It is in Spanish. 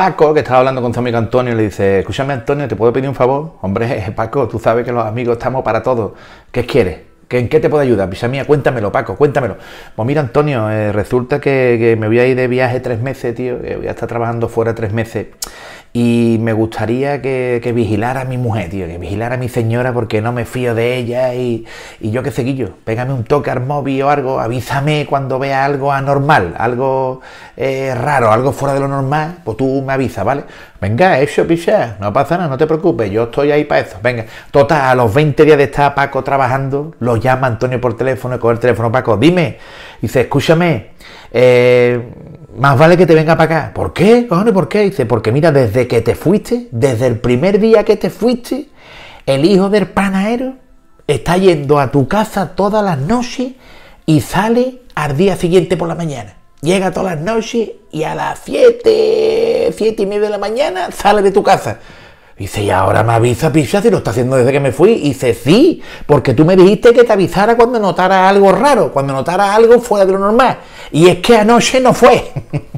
Paco, que estaba hablando con su amigo Antonio, le dice, escúchame Antonio, ¿te puedo pedir un favor? Hombre, Paco, tú sabes que los amigos estamos para todo. ¿Qué quieres? ¿En qué te puedo ayudar? Pisa mía, cuéntamelo, Paco, cuéntamelo. Pues mira, Antonio, eh, resulta que, me voy a ir de viaje tres meses, tío, voy a estar trabajando fuera tres meses. Y me gustaría que, vigilara a mi mujer, tío, que vigilara a mi señora porque no me fío de ella y, y yo qué sé yo, Pégame un toque al móvil o algo, avísame cuando vea algo anormal, algo eh, raro, algo fuera de lo normal, pues tú me avisas, ¿vale? Venga, eso, picha, no pasa nada, no te preocupes, yo estoy ahí para eso. Venga, total, a los 20 días de estar Paco trabajando, lo llama Antonio por teléfono y coge el teléfono Paco, dime, dice, escúchame, eh, más vale que te venga para acá. ¿Por qué? Cojones, ¿por qué? Dice, porque mira, desde que te fuiste, desde el primer día que te fuiste, el hijo del panadero está yendo a tu casa todas las noches y sale al día siguiente por la mañana. Llega todas las noches y a las 7, 7 y media de la mañana sale de tu casa. Dice, y ahora me avisa Pisa si lo está haciendo desde que me fui. Y dice, sí, porque tú me dijiste que te avisara cuando notara algo raro, cuando notara algo fuera de lo normal. Y es que anoche no fue.